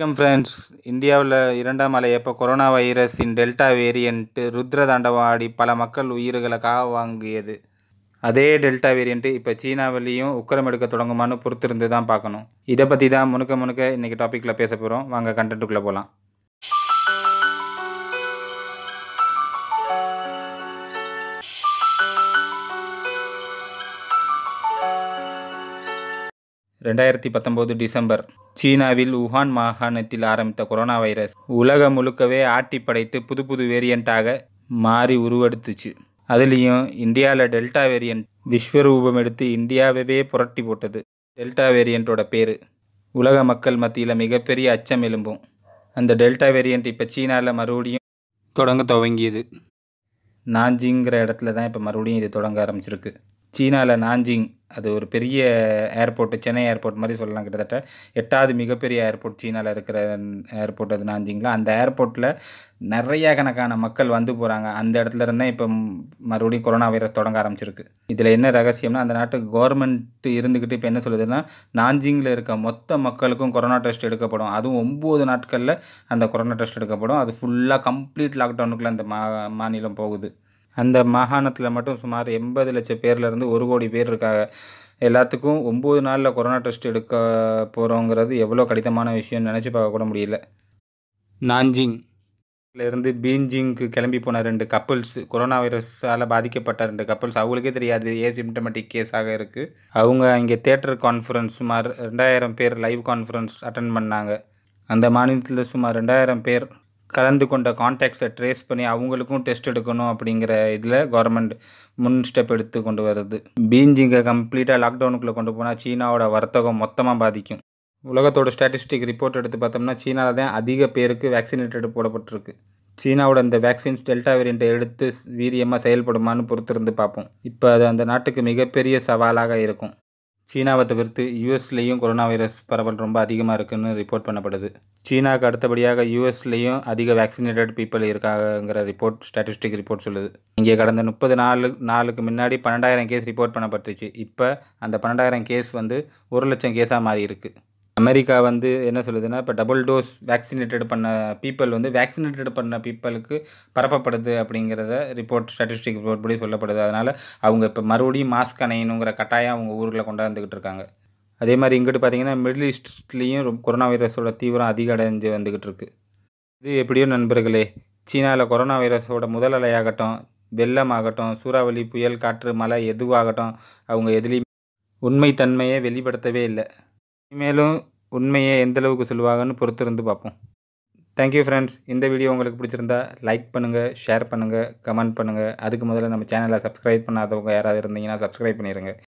வணக்கம் ஃப்ரெண்ட்ஸ் இந்தியாவில் இரண்டாம் அலை எப்போ கொரோனா வைரஸின் டெல்டா வேரியண்ட்டு ருத்ர தாண்டவம் ஆடி பல மக்கள் உயிர்களை காவ வாங்கியது அதே டெல்டா வேரியண்ட்டு இப்போ சீனாவிலையும் உக்கரம் எடுக்க தொடங்குமான்னு பொறுத்திருந்து தான் பார்க்கணும் இதை பற்றி தான் முணுக்க முணுக்க இன்றைக்கி டாப்பிக்கில் பேச போகிறோம் வாங்க கண்டென்ட்டுக்குள்ளே போகலாம் ரெண்டாயிரத்தி பத்தொம்போது டிசம்பர் சீனாவில் உஹான் மாகாணத்தில் ஆரம்பித்த கொரோனா வைரஸ் உலகம் முழுக்கவே ஆட்டி படைத்து புது புது வேரியண்ட்டாக மாறி உருவெடுத்துச்சு அதுலேயும் இந்தியாவில் டெல்டா வேரியண்ட் விஸ்வரூபம் எடுத்து இந்தியாவே புரட்டி போட்டது டெல்டா வேரியண்ட்டோட பேர் உலக மக்கள் மத்தியில் மிகப்பெரிய அச்சம் எழும்பும் அந்த டெல்டா வேரியண்ட் இப்போ சீனாவில் மறுபடியும் தொடங்க துவங்கியது நாஞ்சிங்கிற இடத்துல தான் இப்போ மறுபடியும் இது தொடங்க ஆரம்பிச்சிருக்கு சீனாவில் நாஞ்சிங் அது ஒரு பெரிய ஏர்போர்ட்டு சென்னை ஏர்போர்ட் மாதிரி சொல்லலாம் கிட்டத்தட்ட எட்டாவது மிகப்பெரிய ஏர்போர்ட் சீனாவில் இருக்கிற ஏர்போர்ட் அது நாஞ்சிங்களா அந்த ஏர்போர்ட்டில் நிறைய கணக்கான மக்கள் வந்து போகிறாங்க அந்த இடத்துல இருந்தே இப்போ மறுபடியும் கொரோனா வைரஸ் தொடங்க ஆரம்பிச்சிருக்கு இதில் என்ன ரகசியம்னா அந்த நாட்டு கவர்மெண்ட்டு இருந்துக்கிட்டு இப்போ என்ன சொல்லுதுன்னா நாஞ்சிங்கில் இருக்க மொத்த மக்களுக்கும் கொரோனா டெஸ்ட் எடுக்கப்படும் அதுவும் ஒம்பது நாட்களில் அந்த கொரோனா டெஸ்ட் எடுக்கப்படும் அது ஃபுல்லாக கம்ப்ளீட் லாக்டவுனுக்குள்ளே அந்த மா மாநிலம் போகுது அந்த மாகாணத்தில் மட்டும் சுமார் எண்பது லட்சம் பேர்லேருந்து ஒரு கோடி பேர் இருக்காங்க எல்லாத்துக்கும் ஒம்பது நாளில் கொரோனா டெஸ்ட் எடுக்க போகிறோங்கிறது எவ்வளோ கடிதமான விஷயம்னு நினச்சி பார்க்கக்கூட முடியல நாஞ்சிங் இருந்து பீஞ்சிங்க்கு கிளம்பி போன ரெண்டு கப்பல்ஸ் கொரோனா வைரஸால் பாதிக்கப்பட்ட ரெண்டு கப்பல்ஸ் அவங்களுக்கே தெரியாது ஏ சிம்டமேட்டிக் கேஸாக இருக்குது அவங்க இங்கே தேட்டர் கான்ஃபரன்ஸ் சுமார் ரெண்டாயிரம் பேர் லைவ் கான்ஃபரன்ஸ் அட்டன் பண்ணாங்க அந்த மாநிலத்தில் சுமார் ரெண்டாயிரம் பேர் கலந்து கொண்ட கான்டாக்ட்ஸை ட்ரேஸ் பண்ணி அவங்களுக்கும் டெஸ்ட் எடுக்கணும் அப்படிங்கிற இதில் கவர்மெண்ட் முன் ஸ்டெப் எடுத்து கொண்டு வருது பீஞ்சிங்கை கம்ப்ளீட்டாக லாக்டவுனுக்குள்ளே கொண்டு போனால் சீனாவோட வர்த்தகம் மொத்தமாக பாதிக்கும் உலகத்தோட ஸ்டாட்டிஸ்டிக் ரிப்போர்ட் எடுத்து பார்த்தோம்னா சீனாவில் தான் அதிக பேருக்கு வேக்சினேட்டட் போடப்பட்டிருக்கு சீனாவோட அந்த வேக்சின்ஸ் டெல்டா வேரியண்ட்டை எடுத்து வீரியமாக செயல்படுமான்னு பொறுத்திருந்து பார்ப்போம் இப்போ அது அந்த நாட்டுக்கு மிகப்பெரிய சவாலாக இருக்கும் சீனாவை தவிர்த்து யூஎஸ்லேயும் கொரோனா வைரஸ் பரவல் ரொம்ப அதிகமாக இருக்குன்னு ரிப்போர்ட் பண்ணப்படுது சீனாவுக்கு அடுத்தபடியாக யூஎஸ்லேயும் அதிக வேக்சினேட்டட் பீப்புள் இருக்காங்கிற ரிப்போர்ட் ஸ்டாட்டிஸ்டிக் ரிப்போர்ட் சொல்லுது இங்கே கடந்த முப்பது நாலு நாளுக்கு முன்னாடி பன்னெண்டாயிரம் கேஸ் ரிப்போர்ட் பண்ணப்பட்டுச்சு இப்போ அந்த பன்னெண்டாயிரம் கேஸ் வந்து ஒரு லட்சம் கேஸாக மாறி இருக்குது அமெரிக்கா வந்து என்ன சொல்லுதுன்னா இப்போ டபுள் டோஸ் வேக்சினேட்டட் பண்ண பீப்புள் வந்து வேக்சினேட்டட் பண்ண பீப்புளுக்கு பரப்பப்படுது அப்படிங்கிறத ரிப்போர்ட் ஸ்டாட்டிஸ்டிக் ரிப்போர்ட் படி சொல்லப்படுது அதனால் அவங்க இப்போ மறுபடியும் மாஸ்க் அணையணுங்கிற கட்டாயம் அவங்க ஊரில் கொண்டாந்துக்கிட்டு இருக்காங்க அதே மாதிரி இங்கிட்டு பார்த்தீங்கன்னா மிடில் ஈஸ்ட்லேயும் கொரோனா வைரஸோட தீவிரம் அதிக அடைஞ்சு வந்துக்கிட்டு இருக்குது இது எப்படியோ நண்பர்களே சீனாவில் கொரோனா வைரஸோட முதல் அலையாகட்டும் வெள்ளம் ஆகட்டும் சூறாவளி புயல் காற்று மழை எதுவாகட்டும் அவங்க எதுலேயும் உண்மைத்தன்மையை வெளிப்படுத்தவே இல்லை இனிமேலும் உண்மையை எந்தளவுக்கு சொல்லுவாங்கன்னு பொறுத்திருந்து பார்ப்போம் தேங்க்யூ ஃப்ரெண்ட்ஸ் இந்த வீடியோ உங்களுக்கு பிடிச்சிருந்தா லைக் பண்ணுங்கள் ஷேர் பண்ணுங்கள் கமெண்ட் பண்ணுங்கள் அதுக்கு முதல்ல நம்ம சேனலை சப்ஸ்கிரைப் பண்ணாதவங்க யாராவது இருந்தீங்கன்னா சப்ஸ்கிரைப் பண்ணிடுங்க